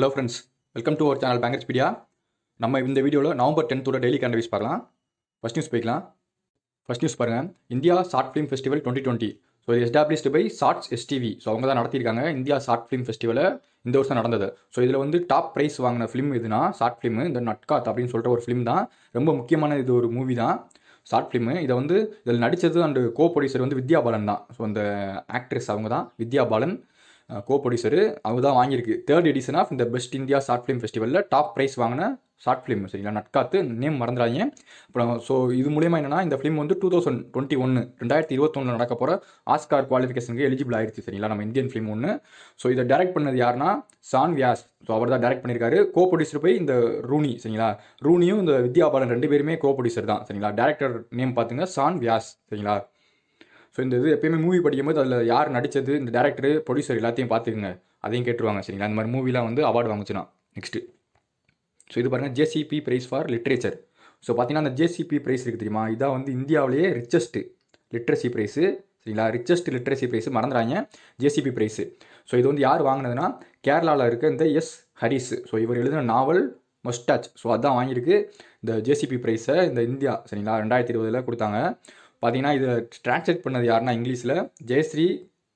Hello friends welcome to our channel Bankerspedia நம்ம இந்த வீடியோவில் நவம்பர் டென்த்தோட டெய்லி கரண்ட் நியூஸ் பார்க்கலாம் ஃபஸ்ட் நியூஸ் போய்க்கலாம் ஃபஸ்ட் நியூஸ் பாருங்கள் India short film festival twenty twenty so இது established by shorts STV so அவங்க தான் நடத்தியிருக்காங்க இந்தியா ஷார்ட் ஃபிலிம் ஃபெஸ்டிவலை இந்த வருஷம் நடந்தது ஸோ இதில் வந்து டாப் ப்ரைஸ் வாங்கின ஃபிலிம் இதுனா ஷார்ட் ஃபிலிம் இந்த நட்காத் அப்படின்னு சொல்கிற ஒரு ஃபிலிம் தான் ரொம்ப முக்கியமான இது ஒரு மூவி தான் ஷார்ட் ஃபிலிம் இதை வந்து இதில் நடித்தது அண்டு கோ ப்ரொடியூசர் வந்து வித்யா பாலன் தான் ஸோ அந்த ஆக்ட்ரஸ் அவங்க தான் வித்யா பாலன் கோ ப்ரொடியூசர் அவங்க தான் வாங்கியிருக்கு தேர்ட் எடிஷன் ஆஃப் இந்த பெஸ்ட் இந்தியா ஷார்ட் ஃபிலிம் ஃபெஸ்டிவலில் டாப் ப்ரைஸ் வாங்கின ஷார்ட் ஃபிலிம் சரிங்களா நட்காத்து நேம் மறந்துடாதீங்க அப்புறம் ஸோ இது மூலியமாக என்னன்னா இந்த ஃபிலிம் வந்து டூ தௌசண்ட் டுவெண்ட்டி ஒன்று ரெண்டாயிரத்தி இருபத்தொன்னு நடக்க போகிற ஆஸ்கார் குவாலிஃபிகேஷனுக்கு எலிஜிபிள் ஆயிடுச்சு சரிங்களா நம்ம இந்தியன் ஃபிலிம் ஒன்று ஸோ இதை டைரக்ட் பண்ணது யாருன்னா சான் வியாஸ் ஸோ அவர் தான் டைரக்ட் பண்ணியிருக்காரு கோ ப்ரொடியூசர் போய் இந்த ரூனி சரிங்களா ரூனியும் இந்த வித்யா பாலன் ரெண்டு பேருமே கோ ப்ரொடியூசர் தான் சரிங்களா டேரக்டர் நேம் பார்த்தீங்கன்னா சான் வியாஸ் சரிங்களா ஸோ இந்த இது எப்பயுமே மூவி படிக்கும்போது அதில் யார் நடித்தது இந்த டேரக்டரு ப்ரொடியூசர் எல்லாத்தையும் பார்த்துக்குங்க அதையும் கேட்டுருவாங்க சரிங்களா அந்த மாதிரி மூவிலாம் வந்து அவார்டு வாங்குச்சுன்னா நெக்ஸ்ட்டு ஸோ இது பாருங்கள் JCB prize for literature so பார்த்தீங்கன்னா அந்த ஜேசிபி ப்ரைஸ் இருக்குது தெரியுமா இதான் வந்து இந்தியாவிலேயே ரிச்சஸ்ட்டு லிட்ரஸி ப்ரைஸு சரிங்களா ரிச்சஸ்ட் லிட்ரஸி ப்ரைஸ் மறந்துடாங்க ஜேசிபி ப்ரைஸு ஸோ இது வந்து யார் வாங்கினதுன்னா கேரளாவில் இருக்க இந்த எஸ் ஹரிஸ் ஸோ இவர் எழுதின நாவல் மஸ்டாச் ஸோ அதான் வாங்கியிருக்கு இந்த ஜேசிபி ப்ரைஸை இந்த இந்தியா சரிங்களா ரெண்டாயிரத்தி இருபதில் கொடுத்தாங்க பார்த்தீங்கன்னா இதை டிரான்ஸ்லேட் பண்ணது யாருன்னா இங்கிலீஷில் ஜெயஸ்ரீ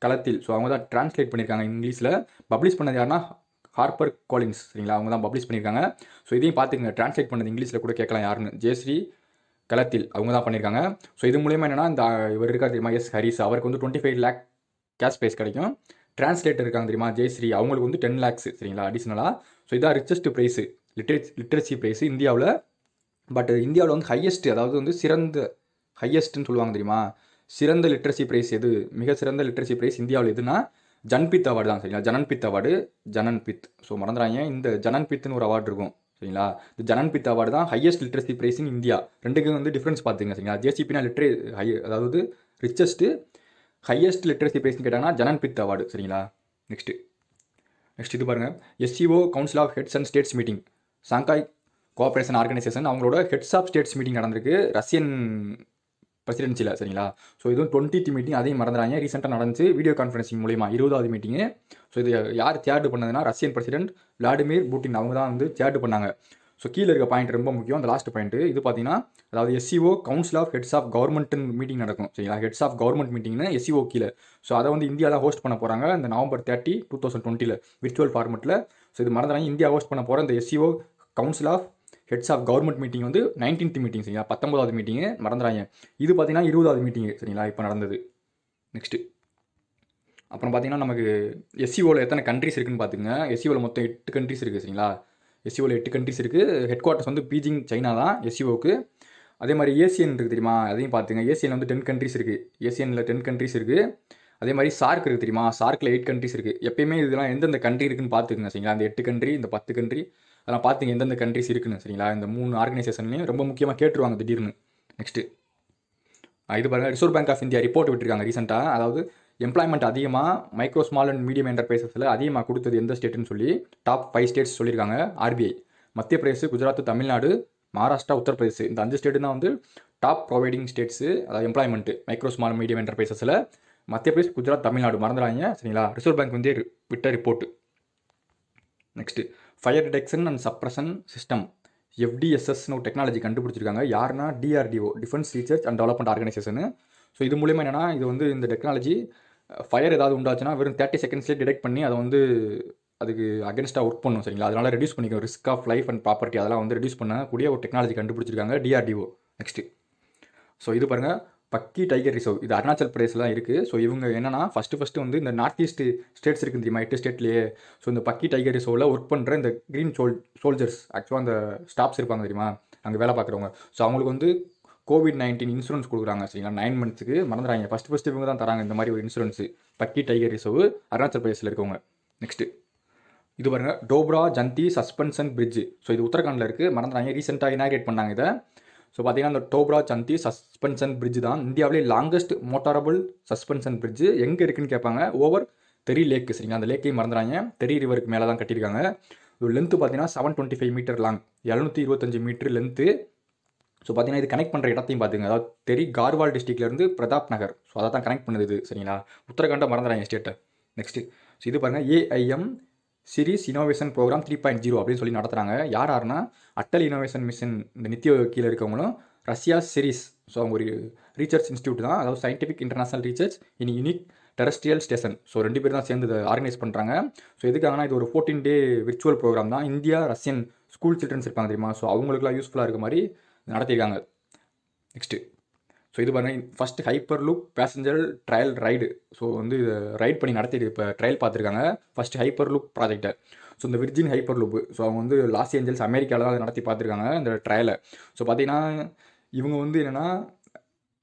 களத்தில் ஸோ அவங்க தான் டிரான்ஸ்லேட் பண்ணியிருக்காங்க இங்கிலீஷில் பப்ளிஷ் பண்ணது யாருன்னா ஹார்பர் கோலிங்ஸ் சரிங்களா அவங்க தான் பப்ளிஷ் பண்ணியிருக்காங்க ஸோ இதையும் பார்த்துக்கங்க டிரான்ஸ்லேட் பண்ணது இங்கிலீஷில் கூட கேட்கலாம் யாருன்னு ஜெயஸ்ரீ களத்தில் அவங்க தான் பண்ணியிருக்காங்க ஸோ இது மூலியமாக என்னென்னா இந்த இவர் இருக்கா தெரியுமா எஸ் ஹரிஸ் அவருக்கு வந்து twenty five lakh cash prize கிடைக்கும் டிரான்ஸ்லேட்டர் இருக்காங்க தெரியுமா ஜெயஸ்ரீ அவங்களுக்கு வந்து டென் லேக்ஸ் சரிங்களா அடிஷ்னலாக ஸோ இதான் ரிச்சஸ்ட் ப்ரைஸு லிட்ரேச் லிட்ரேசி ப்ரைஸு இந்தியாவில் பட் இந்தியாவில் வந்து ஹையஸ்ட் அதாவது வந்து சிறந்த ஹையஸ்ட்டுன்னு சொல்லுவாங்க தெரியுமா சிறந்த லிட்ரஸி ப்ரைஸ் எது மிக சிறந்த லிட்ரஸி ப்ரைஸ் இந்தியாவில் எதுனா ஜன்பித் அவார்டு தான் சரிங்களா ஜனன்பித் அவார்டு ஜனன்பித் ஸோ மறந்துறாங்க இந்த ஜனன்பித்னு ஒரு அவார்டு இருக்கும் சரிங்களா இந்த ஜனன்பித் அவார்டு தான் highest literacy prize in India ரெண்டுக்கும் வந்து டிஃப்ரென்ஸ் பார்த்துங்க சரிங்களா ஜேசிபினா லிட்ரே ஹை அதாவது ரிச்சஸ்ட்டு ஹையஸ்ட் லிட்ரஸி ப்ரைஸ்னு கேட்டாங்கன்னா ஜனன்பித் அவார்டு சரிங்களா நெக்ஸ்ட்டு நெக்ஸ்ட் இது பாருங்கள் SCO council of heads and states meeting Shanghai cooperation organisation அவங்களோட ஹெட்ஸ் ஆஃப் ஸ்டேட்ஸ் மீட்டிங் நடந்திருக்கு ரஷ்யன் பிரசிடென்சியில் சரிங்களா ஸோ இதுவும் டுவெண்ட்டி மீட்டிங் அதையும் மறந்துறாங்க ரீசெண்டாக நடந்துச்சு வீடியோ கான்ஃபரன்சிங் மூலிமா இருபதாவது மீட்டிங்கு ஸோ இது யார் தேர்டு பண்ணதுன்னா ரஷ்யன் பிரசிடென்ட் விளாடிமிர் புட்டின் அவங்க தான் வந்து தேர்டு பண்ணாங்க ஸோ கீழே இருக்க பாயிண்ட் ரொம்ப முக்கியம் அந்த லாஸ்ட் பாயிண்ட் இது பார்த்தீங்கன்னா அதாவது SCO council of heads of government meeting நடக்கும் சரிங்களா ஹெட்ஸ் ஆஃப் கவர்மெண்ட் மீட்டிங்னா எஸ்சிஓ கீழே ஸோ அதை வந்து இந்தியா தான் ஹோஸ்ட் பண்ண போகிறாங்க இந்த நவம்பர் தேர்ட்டி டூ தௌசண்ட் டுவெண்ட்டியில் விர்ச்சுவல் ஃபார்மெட்டில் ஸோ இது மறந்துறாங்க இந்தியா ஹோஸ்ட் பண்ண போகிற இந்த SCO council of heads of government meeting வந்து நைன்டீன்த் மீட்டிங் சரிங்களா பத்தொன்பதாவது மீட்டிங்கு மறந்துடாங்க இது பார்த்தீங்கன்னா இருபதாவது மீட்டிங் சரிங்களா இப்போ நடந்தது நெக்ஸ்ட்டு அப்புறம் பார்த்தீங்கன்னா நமக்கு எஸ்சிஓவில் e எத்தனை கண்ட்ரிஸ் இருக்குன்னு பார்த்துங்க எஸ்சிஓவில் e மொத்தம் எட்டு கண்ட்ரிஸ் இருக்குது சரிங்களா எஸ்சிஓவில் e எட்டு கண்ட்ரிஸ் இருக்குது ஹெட் குவார்ட்டர்ஸ் வந்து பீஜிங் சைனா தான் எஸ்சிஓவுக்கு அதே மாதிரி ஏசியன் இருக்குது தெரியுமா அதையும் பார்த்துங்க ஏசியனில் வந்து டென் கண்ட்ரிஸ் இருக்குது ஏசியனில் டென் கண்ட்ரிஸ் இருக்குது அதே மாதிரி சார்க் இருக்குது தெரியுமா சார்க்கில் எயிட் கண்ட்ரிஸ் இருக்குது எப்பயுமே இதெல்லாம் எந்தெந்த கண்ட்ரி இருக்குன்னு பார்த்துக்குங்க சரிங்களா அந்த எட்டு கண்ட்ரி இந்த பத்து கண்ட்ரி அதெல்லாம் பார்த்துங்க எந்தெந்த கண்ட்ரிஸ் இருக்குன்னு சரிங்களா இந்த மூணு ஆர்கனைசேஷன்லையும் ரொம்ப முக்கியமாக கேட்டுருவாங்க திடீர்னு நெக்ஸ்ட்டு இது பாருங்கள் Reserve Bank of India report விட்டுருக்காங்க ரீசெண்டாக அதாவது எம்ப்ளாய்மெண்ட் அதிகமாக மைக்ரோ ஸ்மால் அண்ட் மீடியம் என்டர்பிரைசஸில் அதிகமாக கொடுத்தது எந்த ஸ்டேட்டுன்னு சொல்லி டாப் ஃபைவ் ஸ்டேட்ஸ் சொல்லியிருக்காங்க ஆர்பிஐ மத்திய பிரதேசம் குஜராத் தமிழ்நாடு மகாராஷ்டிரா உத்தரப்பிரதேஷ் இந்த அஞ்சு ஸ்டேட்டு தான் வந்து டாப் ப்ரொவைடிங் ஸ்டேட்ஸு அதாவது எம்ப்ளாய்மெண்ட்டு மைக்ரோ ஸ்மால் மீடியம் என்டர்பிரைசஸில் மத்திய பிரதேஷ் குஜராத் தமிழ்நாடு மறந்துடாங்க சரிங்களா ரிசர்வ் பேங்க் வந்து விட்ட report next fire detection and suppression system எஃப்டிஎஸ்எஸ்னு ஒரு டெக்னாலஜி கண்டுபிடிச்சிருக்காங்க யார்னா DRDO defence research and development organisation so இது மூலியமாக என்னென்னா இது வந்து இந்த டெக்னாலஜி ஃபயர் ஏதாவது உண்டாச்சுன்னா வெறும் தேர்ட்டி செகண்ட்ஸ்லேயே டிடெக்ட் பண்ணி அதை வந்து அதுக்கு அகேன்ஸ்டாக ஒர்க் பண்ணும் சரிங்களா அதனால் ரெடியூஸ் பண்ணிக்கும் risk of life and property அதெல்லாம் வந்து ரெடியூஸ் பண்ணக்கூடிய ஒரு டெக்னாலஜி கண்டுபிடிச்சிருக்காங்க டிஆர்டிஓ நெக்ஸ்ட்டு ஸோ இது பாருங்கள் பக்கி டைகர் ரிசர்வ் இது அருணாச்சல் பிரதேசில் தான் இருக்குது ஸோ இவங்க என்னென்னா ஃபஸ்ட்டு ஃபஸ்ட்டு வந்து இந்த நார்த் ஈஸ்ட் ஸ்டேட்ஸ் இருக்குது தெரியுமா எட்டு ஸ்டேட்லேயே ஸோ இந்த பக்கி டைகர் ரிசர்வில் ஒர்க் பண்ணுற இந்த க்ரீன் சோல் சோல்ஜர்ஸ் ஆக்சுவலாக அந்த ஸ்டாஃப்ஸ் இருப்பாங்க தெரியுமா அங்கே வேலை பார்க்குறவங்க ஸோ அவங்களுக்கு வந்து கோவிட் நைன்டீன் இன்சூரன்ஸ் கொடுக்குறாங்க சரிங்களா நைன் மந்த்ஸுக்கு மறந்துடுறாங்க ஃபஸ்ட்டு ஃபஸ்ட்டு இவங்க தான் தராங்க இந்த மாதிரி ஒரு இன்சூரன்ஸு பக்கி டைகர் ரிசர்வ் அருணாச்சல் பிரதேசில் இருக்கவங்க நெக்ஸ்ட்டு இது பாருங்கள் Dobra Chanti suspension bridge so இது உத்தரகாண்டில் இருக்குது மறந்துறாங்க ரீசெண்டாக இனாகிரேட் பண்ணாங்க இதை ஸோ பார்த்தீங்கன்னா அந்த டோப்ரா சந்தி சஸ்பென்ஷன் பிரிட்ஜ் தான் இந்தியாவிலே லாங்கஸ்ட் மோட்டாரபுள் சஸ்பென்ஷன் பிரிட்ஜ் எங்கே இருக்குன்னு கேட்பாங்க ஓவர் தெரி லேக்கு சரிங்களா அந்த லேக்கையும் மறந்துடாங்க தெரி ரிவருக்கு மேலே தான் கட்டியிருக்காங்க இது லென்த்து பார்த்தீங்கன்னா seven twenty five meter long எழுநூற்றி இருபத்தஞ்சு மீட்டர் லென்த்து ஸோ பார்த்தீங்கன்னா இது கனெக்ட் பண்ணுற இடத்தையும் பார்த்துங்க அதாவது தெரி கார்வால் டிஸ்ட்ரிக்ட்லேருந்து பிரதாப் நகர் ஸோ அதை தான் கனெக்ட் பண்ணுது சரிங்களா உத்தரகாண்டை மறந்துடாங்க ஸ்டேட்டை நெக்ஸ்ட்டு ஸோ இது பாருங்கள் AIM Sirius innovation programme three point zero அப்படின்னு சொல்லி நடத்துகிறாங்க யார் யாருன்னா அட்டல் இனோவேஷன் மிஷன் இந்த நித்திய கீழே இருக்கவங்களும் ரஷ்யா சீரிஸ் ஸோ அவங்க ஒரு ரீசர்ச் இன்ஸ்டியூட் தான் அதாவது scientific international research in unique terrestrial station so ரெண்டு பேர் தான் சேர்ந்து இதை ஆர்கனைஸ் பண்ணுறாங்க ஸோ எதுக்காகனா இது ஒரு ஃபோர்டீன் டே விர்ச்சுவல் ப்ரோக்ராம் தான் இந்தியா ரஷ்யன் ஸ்கூல் சில்ட்ரன்ஸ் இருப்பாங்க தெரியுமா ஸோ அவங்களுக்குலாம் யூஸ்ஃபுல்லாக இருக்க மாதிரி நடத்திருக்காங்க நெக்ஸ்ட்டு ஸோ இது பாருங்கள் first hyperloop passenger trial ride so வந்து இது ரைட் பண்ணி நடத்திட்டு இப்போ ட்ரையல் பார்த்துருக்காங்க ஃபஸ்ட் ஹைப்பர் லுக் ப்ராஜெக்டை ஸோ இந்த விர்ஜின் ஹைப்பர் லூப்பு ஸோ அவங்க வந்து லாஸ் ஏஞ்சல்ஸ் அமெரிக்காவில் தான் நடத்தி பார்த்துருக்காங்க இந்த ட்ரையலை ஸோ பார்த்தீங்கன்னா இவங்க வந்து என்னென்னா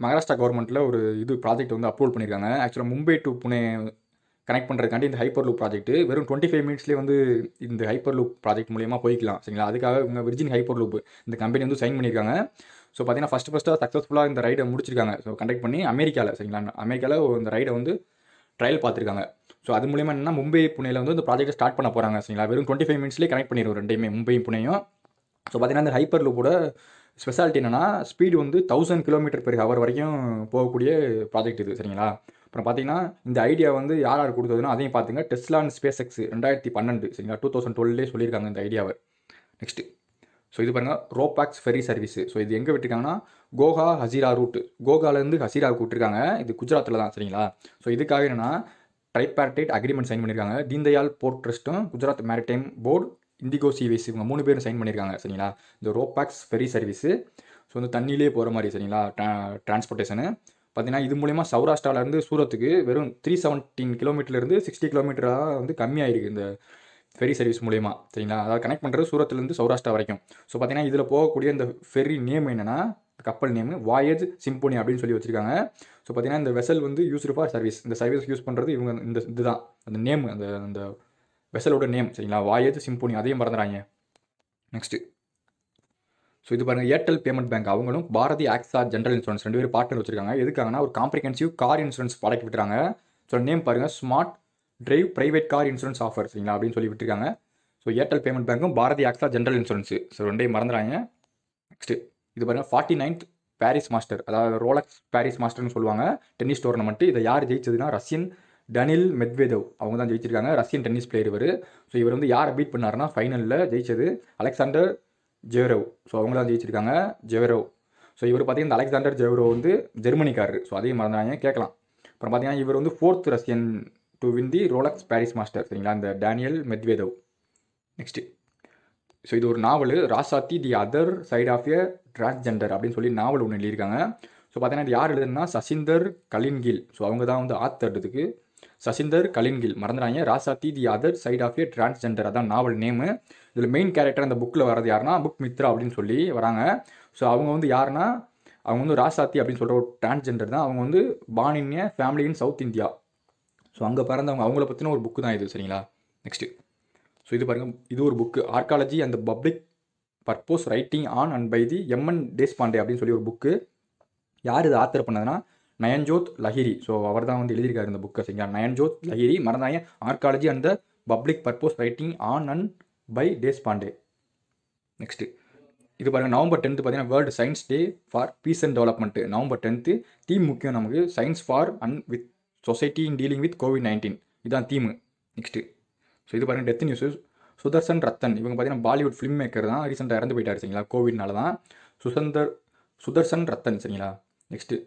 மகாராஷ்டிரா கவர்மெண்ட்டில் ஒரு இது ப்ராஜெக்ட் வந்து அப்ரூவல் பண்ணியிருக்காங்க ஆக்சுவலாக மும்பை டு புனே கனெக்ட் பண்ணுறதுக்காண்டி இந்த ஹைப்பர் லூப் ப்ராஜெக்ட் வெறும் டுவெண்ட்டி ஃபைவ் மினிட்ஸ்லேயே வந்து இந்த ஹைப்பர் லூப் ப்ராஜெக்ட் மூலியமாக போய்க்கலாம் சரிங்களா அதுக்காக இவங்க விர்ஜின் ஹைப்பர் லூப் இந்த கம்பெனி வந்து சைன் பண்ணியிருக்காங்க ஸோ பார்த்தீங்கன்னா ஃபஸ்ட்டு ஃபஸ்ட்டு சக்ஸஸ்ஃபுல்லாக இந்த ரைடை முடிச்சிருக்காங்க ஸோ கண்டக்ட் பண்ணி அமெரிக்காவில் சரிங்களா அமெரிக்காவில் இந்த ரைடை வந்து ட்ரையல் பார்த்துருக்காங்க ஸோ அது மூலியமாக என்னன்னா மும்பை புனேல வந்து இந்த ப்ராஜெக்ட் ஸ்டார்ட் பண்ண போகிறாங்க சரிங்களா வெறும் டுவெண்ட்டி ஃபைவ் மினிட்ஸ்லேயே கனெக்ட் பண்ணிடுவோம் ரெண்டையுமே மும்பையும் புனேயும் ஸோ பார்த்தீங்கன்னா இந்த ஹைப்பர் லூப்போட ஸ்பெஷாலிட்டி என்னென்னா ஸ்பீடு வந்து தௌசண்ட் கிலோமீட்டர் பெரிய ஹவர் வரைக்கும் போகக்கூடிய ப்ராஜெக்ட் இது சரிங்களா அப்புறம் பார்த்தீங்கன்னா இந்த ஐடியா வந்து யார் யார் கொடுத்ததுன்னா அதையும் பார்த்துங்க டெஸ்லான் ஸ்பேஸ் எக்ஸ் ரெண்டாயிரத்தி பன்னெண்டு சரிங்களா டூ தௌசண்ட் டுவெல்லே சொல்லியிருக்காங்க இந்த ஐடியாவை நெக்ஸ்ட்டு ஸோ இது பாருங்கள் ரோபாக்ஸ் ஃபெரி சர்வீஸ் ஸோ இது எங்கே விட்டுருக்காங்கன்னா கோகா ஹசீரா ரூட் கோகாலேருந்து ஹசீராவுக்கு விட்டுருக்காங்க இது குஜராத்தில் தான் சரிங்களா ஸோ இதுக்காக என்னென்னா ட்ரைபார்டேட் அக்ரிமெண்ட் சைன் பண்ணியிருக்காங்க தீன்தயாள் போர்ட் ட்ரஸ்ட்டும் Gujarat maritime board Indigo Seaways இவங்க மூணு பேரும் சைன் பண்ணியிருக்காங்க சரிங்களா இந்த ரோபாக்ஸ் ஃபெரி சர்வீஸு ஸோ வந்து தண்ணியிலே போகிற மாதிரி சரிங்களா டிரான்ஸ்போர்ட்டேஷனு பார்த்தீங்கன்னா இது மூலிமா சௌராஷ்டிராவிலேருந்து சூரத்துக்கு வெறும் த்ரீ செவன்டீன் கிலோமீட்டர்லேருந்து சிக்ஸ்டி கிலோமீட்டராக வந்து கம்மியாகிருக்கு இந்த ஃபெரி சர்வீஸ் மூலியமாக சரிங்களா அதாவது கனெக்ட் பண்ணுறது சூரத்துலேருந்து சௌராஷ்டிரா வரைக்கும் ஸோ பார்த்தீங்கன்னா இதில் போகக்கூடிய இந்த ஃபெரி நேம் என்னென்னா கப்பல் நேம் வாயேஜ் சிம்போனி அப்படின்னு சொல்லி வச்சுருக்காங்க ஸோ பார்த்தீங்கன்னா இந்த வெசல் வந்து யூஸ்டு ஃபார் சர்வீஸ் இந்த சர்வீஸ் யூஸ் பண்ணுறது இவங்க இந்த இதுதான் அந்த நேம் அந்த அந்த வெசலோட நேம் சரிங்களா வாயேஜ் சிம்போனி அதையும் மறந்துடுறாங்க நெக்ஸ்ட்டு ஸோ இது பாருங்கள் ஏர்டெல் பேமெண்ட் பேங்க் அவங்களும் பாரதி ஆக்ஸா ஜென்ரல் இன்சூரன்ஸ் ரெண்டு பேரும் பார்ட்னர் வச்சிருக்காங்க எதுக்காங்கன்னா ஒரு காம்ப்ரிகென்சிவ் கார் இன்சூரன்ஸ் ப்ராடக்ட் விட்டுறாங்க ஸோ நேம் பாருங்கள் smart drive private car insurance offer சரிங்களா அப்படின்னு சொல்லி விட்டுருக்காங்க ஸோ ஏர்டெல் பேமெண்ட் பேங்க்கும் Bharti AXA general insurance so ரெண்டையும் மறந்துடாங்க நெக்ஸ்ட்டு இது பாருங்கள் ஃபார்ட்டி நைன்த் பாரிஸ் மாஸ்டர் அதாவது ரோலக்ஸ் பாரிஸ் மாஸ்டர்னு சொல்லுவாங்க டென்னிஸ் டோர்னமெண்ட்டு இதை யார் ஜெயிச்சதுன்னா ரஷ்யன் டனில் மெத்வேதவ் அவங்க தான் ஜெயிச்சிருக்காங்க ரஷ்யன் டென்னிஸ் பிளேயர் இவர் ஸோ இவர் வந்து யாரை பீட் பண்ணார்னா ஃபைனலில் ஜெயிச்சது அலெக்சாண்டர் ஜெவரவ் ஸோ அவங்க தான் ஜெயிச்சிருக்காங்க ஜெவரவ் ஸோ இவர் பார்த்தீங்கன்னா அலெக்சாண்டர் ஜெவரவ் வந்து ஜெர்மனிக்காரர் ஸோ அதையும் மறந்தாங்க கேட்கலாம் அப்புறம் பார்த்தீங்கன்னா இவர் வந்து fourth Russian to win the Rolex Paris master சரிங்களா அந்த டேனியல் மெத்வேதவ் நெக்ஸ்ட்டு ஸோ இது ஒரு novel Rasathi the other side of a transgender அப்படின்னு சொல்லி நாவல் ஒன்று எழுதியிருக்காங்க ஸோ பார்த்தீங்கன்னா இது யார் எழுதுனா சசிந்தர் கலின்கில் ஸோ அவங்க தான் வந்து ஆத்தர்றதுக்கு சசிந்தர் கலின்கில் மறந்துடாங்க Rasathi the other side of a transgender அதான் நாவல் நேமு இதில் மெயின் கேரக்டர் அந்த புக்கில் வர்றது யாருன்னா புக் மித்ரா அப்படின்னு சொல்லி வராங்க ஸோ அவங்க வந்து யாருன்னா அவங்க வந்து ராசாத்தி அப்படின்னு சொல்கிற ஒரு டிரான்ஸ்ஜெண்டர் தான் அவங்க வந்து பானின்ய family in south India so அங்கே பிறந்தவங்க அவங்கள பற்றின ஒரு புக்கு தான் இது சரிங்களா நெக்ஸ்ட்டு ஸோ இது பாருங்கள் இது ஒரு book archaeology and public purpose writing on and by the MN Deshpande அப்படின்னு சொல்லி ஒரு புக்கு யார் இது ஆத்தர் பண்ணதுன்னா நயன்ஜோத் லஹிரி ஸோ அவர் தான் வந்து எழுதியிருக்காரு இந்த புக்கை சரிங்களா நயன்ஜோத் லஹிரி மறந்தாங்க archaeology and the public purpose writing on and by Deshpande next இது பாருங்கள் நவம்பர் டென்த்து பார்த்தீங்கன்னா world science day for peace and development November tenth theme முக்கியம் நமக்கு science for and with society in dealing with covid nineteen இதான் theme next so இது பாருங்கள் death news Sudarshan Ratan இவங்க பார்த்தீங்கன்னா பாலிவுட் ஃபிலிம் மேக்கர் தான் ரீசெண்டாக இறந்து போயிட்டார் சரிங்களா கோவிட்னால தான் சுசந்தர் சுதர்சன் ரத்தன் சரிங்களா நெக்ஸ்ட்டு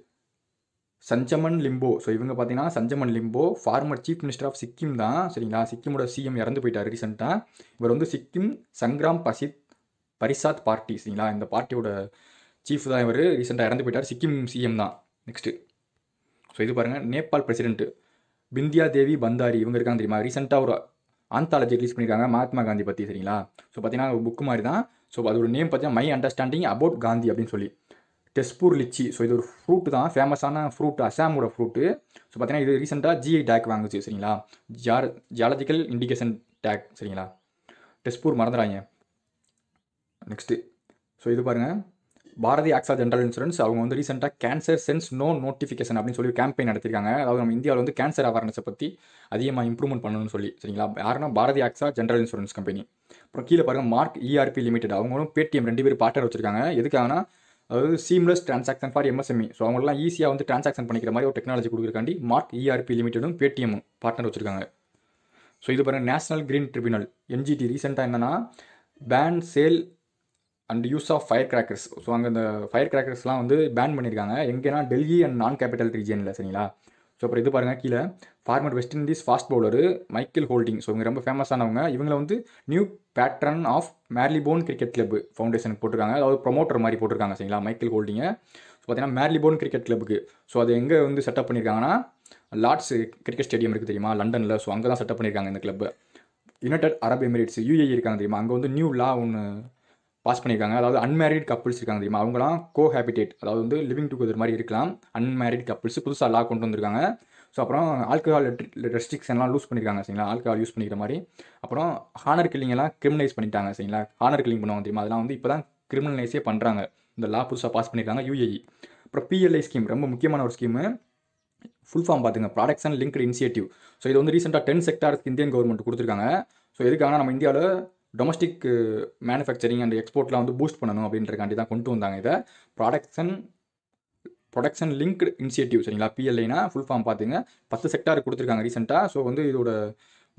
சஞ்சமன் லிம்போ ஸோ இவங்க பார்த்தீங்கன்னா Sanchaman Limbu former chief minister of Sikkim தான் சரிங்களா சிக்கிமோட சிஎம் இறந்து போயிட்டார் ரீசெண்டாக இவர் வந்து சிக்கிம் சங்கிராம் பசித் பரிசாத் பார்ட்டி சரிங்களா இந்த பார்ட்டியோட சீஃப் தான் இவர் ரீசெண்டாக இறந்து போயிட்டார் சிக்கிம் சிஎம் தான் நெக்ஸ்ட்டு ஸோ இது பாருங்கள் நேபாள் பிரசிடென்ட் பிந்தியா தேவி பந்தாரி இவங்க இருக்காங்க தெரியுமா ரீசெண்டாக ஒரு ஆந்தாலஜி ரிலீஸ் பண்ணியிருக்காங்க மகாத்மா காந்தி பற்றி சரிங்களா ஸோ பார்த்தீங்கன்னா புக்கு மாதிரி தான் ஸோ அதோட நேம் பார்த்தீங்கன்னா மை அண்டர்ஸ்டாண்டிங் அபவுட் காந்தி அப்படின்னு சொல்லி டெஸ்பூர் லிச்சி ஸோ இது ஒரு ஃப்ரூட் தான் ஃபேமஸான ஃப்ரூட் அசாமோட ஃப்ரூட்டு ஸோ பார்த்தீங்கன்னா இது ரீசெண்டாக ஜிஐ டேக் வாங்குச்சு சரிங்களா ஜார் ஜியாலஜிக்கல் இண்டிகேஷன் டேக் சரிங்களா டெஸ்பூர் மறந்துடாங்க நெக்ஸ்ட்டு ஸோ இது பாருங்கள் பாரதி ஆக்ஸா ஜென்ரல் இன்சூரன்ஸ் அவங்க வந்து ரீசெண்டாக கேன்சர் சென்ஸ் நோ நோட்டிஃபிகேஷன் அப்படின்னு சொல்லி கேம்பெயின் நடத்திருக்காங்க அதாவது நம்ம இந்தியாவில் வந்து கேன்சர் அவேர்னஸை பற்றி அதிகமாக இம்ப்ரூவ்மெண்ட் பண்ணணும்னு சொல்லி சரிங்களா யாருன்னா Bharti AXA general insurance company அப்புறம் கீழே பாருங்கள் மார்க் இஆர்பி லிமிடெட் அவங்களும் பேடிஎம் ரெண்டு பேர் பார்ட்னர் வச்சிருக்காங்க எதுக்காகனா அதாவது seamless transaction for MSME so அவங்களாம் ஈஸியாக வந்து டிரான்சாக்ஷன் பண்ணிக்கிற மாதிரி ஒரு டெக்னாலஜி கொடுக்குறக்காண்டி மார்க் இஆர்பி லிமிடெடும் பேடிஎம் பார்ட்னர் வச்சிருக்காங்க ஸோ இது பாருங்கள் நேஷனல் கிரீன் ட்ரிபியூனல் என்ஜிடி ரீசெண்டாக என்னென்னா ban sale and use of fire crackers so அங்கே இந்த ஃபயர் கிராக்கர்ஸ்லாம் வந்து பேன் பண்ணியிருக்காங்க எங்கேனா டெல்லி அண்ட் நான் கேபிட்டல் ரீஜியனில் சரிங்களா ஸோ அப்புறம் இது பாருங்கள் கீழே former West Indies fast bowler Michael Holding so இவங்க ரொம்ப ஃபேமஸானவங்க இவங்களை வந்து new patron of Marylebone cricket club ஃபவுண்டேஷனுக்கு போட்டிருக்காங்க அதாவது ப்ரொமோட்டர் மாதிரி போட்டிருக்காங்க சரிங்களா மைக்கேல் ஹோல்டிங்கை ஸோ பார்த்தீங்கன்னா மேர்லிபோன் கிரிக்கெட் கிளப்புக்கு ஸோ அது எங்கே வந்து செட்டப் பண்ணியிருக்காங்கன்னா லார்ட்ஸ் கிரிக்கெட் ஸ்டேடியம் இருக்குது தெரியுமா லண்டனில் ஸோ அங்கே தான் செட்டப் பண்ணியிருக்காங்க இந்த club United Arab Emirates UAE இருக்காங்க தெரியுமா அங்கே வந்து நியூ லா ஒன்று பாஸ் பண்ணியிருக்காங்க அதாவது அன்மேரிட் கப்புள்ஸ் இருக்காங்க தெரியுமா அவங்களாம் கோ ஹேபிடேட் அதாவது வந்து லிவிங் டுகெதர் மாதிரி இருக்கலாம் அன்மேரிட் கப்புள்ஸ் புதுசாக லா கொண்டு வந்திருக்காங்க ஸோ அப்புறம் ஆல்கஹால் ரெஸ்ட்ரிக்ஷன்லாம் லூஸ் பண்ணியிருக்காங்க சரிங்களா ஆல்கஹால் யூஸ் பண்ணிக்கிற மாதிரி அப்புறம் ஹானர் கில்லிங்கெல்லாம் கிரிமினலைஸ் பண்ணிட்டாங்க சரிங்களா ஹானர் கில்லிங் பண்ணுவாங்க தெரியுமா அதெல்லாம் வந்து இப்போ தான் கிரிமினலைஸே பண்ணுறாங்க இந்த லா புதுசாக பாஸ் பண்ணியிருக்காங்க யூஏஇ e. அப்புறம் பிஎல்ஐ ஸ்கீம் ரொம்ப முக்கியமான ஒரு ஸ்கீமு ஃபுல் ஃபார்ம் பார்த்துங்க products and linked initiative so இது வந்து ரீசெண்டாக டென் செக்டார்ஸ்க்கு இந்தியன் கவர்மெண்ட் கொடுத்துருக்காங்க ஸோ எதுக்காக நம்ம இந்தியாவில் டொமஸ்டிக் மேனுஃபேக்சரிங் அண்ட் எக்ஸ்போர்ட்லாம் வந்து பூஸ்ட் பண்ணணும் அப்படின்றக்காண்டி தான் கொண்டு வந்தாங்க இதை ப்ராடக்ஷன் ப்ரொடக்ஷன் லிங்க்டு இனிஷியேட்டிவ் சரிங்களா பிஎல்ஐனா ஃபுல் ஃபார்ம் பார்த்தீங்க பத்து செக்டார் கொடுத்துருக்காங்க ரீசெண்டாக ஸோ வந்து இதோட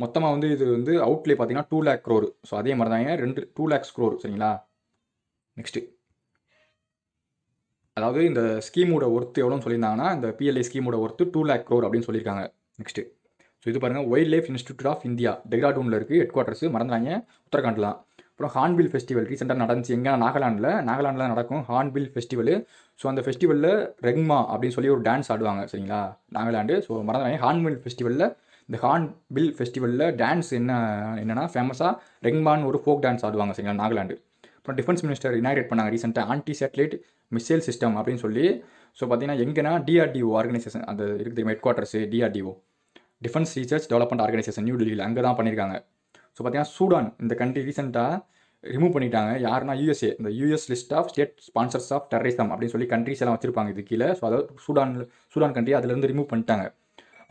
மொத்தமாக வந்து இது வந்து அவுட்லே பார்த்தீங்கன்னா டூ லேக் க்ரோர் ஸோ அதே மாதிரி தாங்க ரெண்டு டூ லேக்ஸ் க்ரோர் சரிங்களா நெக்ஸ்ட்டு அதாவது இந்த ஸ்கீமோட ஒர்த்து எவ்வளோன்னு சொல்லியிருந்தாங்கன்னா இந்த பிஎல்ஐ ஸ்கீமோட ஒர்த்து டூ லேக் க்ரோர் அப்படின்னு சொல்லியிருக்காங்க நெக்ஸ்ட்டு ஸோ இது பாருங்கள் wild life institute of India டெக்ராடூனில் இருக்குது ஹெட் குவார்ட்டர்ஸ் மறந்துடாங்க உத்தரகாண்டில் அப்புறம் ஹார்ன்பில் ஃபெஸ்டிவல் ரீசெண்டாக நடந்துச்சு எங்கே நாகாலாண்டில் நாகாலாண்டில் நடக்கும் ஹார்ன்பில் ஃபெஸ்டிவல் ஸோ அந்த ஃபெஸ்டிவலில் ரெக்மா அப்படின்னு சொல்லி ஒரு டான்ஸ் ஆடுவாங்க சரிங்களா நாகாலாண்டு ஸோ மறந்துடாங்க ஹார்ன்பில் ஃபெஸ்டிவலில் இந்த ஹார்ன் பில் ஃபெஸ்டிவலில் டான்ஸ் என்ன என்னென்னா ஃபேமஸாக ரெக்மான்னு ஒரு ஃபோக் டான்ஸ் ஆடுவாங்க சரிங்களா நாகாலாண்டு அப்புறம் டிஃபென்ஸ் மினிஸ்டர் இனாகிரேட் பண்ணாங்க ரீசெண்டாக ஆன்டி சேட்டலைட் மிசைல் சிஸ்டம் அப்படின்னு சொல்லி ஸோ பார்த்தீங்கன்னா எங்கேனா டிஆர்டிஓ ஆர்கனைசேஷன் அந்த இருக்குது headquarters DRDO defence research development organisation new டெல்லியில் அங்கே தான் பண்ணியிருக்காங்க ஸோ பார்த்தீங்கன்னா சூடான் இந்த கண்ட்ரி ரீசெண்டாக ரிமூவ் பண்ணிட்டாங்க யாருன்னா யூஎஸ்ஏ இந்த US list of state sponsors of terrorism அப்படின்னு சொல்லி கண்ட்ரிஸ் எல்லாம் வச்சிருப்பாங்க இது கீழே ஸோ அதாவது சூடான் சூடான் கண்ட்ரி அதிலிருந்து ரிமூவ் பண்ணிட்டாங்க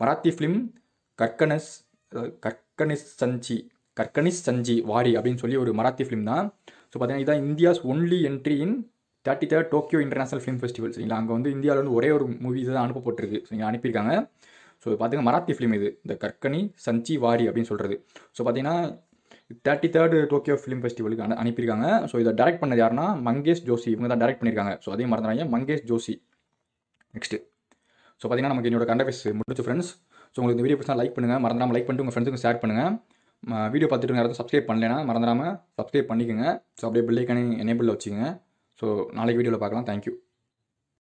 மராத்தி ஃபிலிம் கர்கனஸ் கர்கனிஸ் சஞ்சி கர்கனிஸ் சஞ்சி வாரி அப்படின்னு சொல்லி ஒரு மராத்தி ஃபிலிம் தான் ஸோ பார்த்தீங்கன்னா இதான் India's only entry in thirty third Tokyo international film festival சரிங்களா அங்கே வந்து வந்து ஒரே ஒரு மூவி தான் அனுப்பப்பட்டிருக்கு ஸோ இங்கே அனுப்பியிருக்காங்க ஸோ பார்த்திங்கன்னா மராத்தி ஃபிலிம் இது இந்த கற்கனி சஞ்சி வாரி அப்படின்னு சொல்கிறது ஸோ பார்த்திங்கன்னா தேர்ட்டி தேர்ட் டோக்கியோ ஃபிலிம் ஃபெஸ்டிவலுக்கு அனு அனுப்பியிருக்காங்க ஸோ இதை டைரக்ட் பண்ணது யாருன்னா மங்கேஷ் ஜோஷி இவங்க தான் டேரெக்ட் பண்ணியிருக்காங்க ஸோ அதையும் தான் மங்கேஷ் ஜோஷி நெக்ஸ்ட்டு ஸோ பார்த்திங்கன்னா நமக்கு என்னோட கண்டபேஸ் முடிச்சு ஃப்ரெண்ட்ஸ் ஸோ உங்களுக்கு இந்த வீடியோ பேசினா லைக் பண்ணுங்கள் மறந்துடாமல் லைக் பண்ணிட்டு உங்கள் ஃப்ரெண்ட்ஸுக்கு ஷேர் பண்ணுங்கள் வீடியோ பார்த்துட்டு யாரும் சப்ஸ்கிரைப் பண்ணலைன்னா மறந்துடாமல் சப்ஸ்கிரைப் பண்ணிக்கோங்க ஸோ அப்படியே பில்லைக்கானே எனேபிளில் வச்சுக்கோங்க ஸோ நாளைக்கு வீடியோவில் பார்க்கலாம் தேங்க்யூ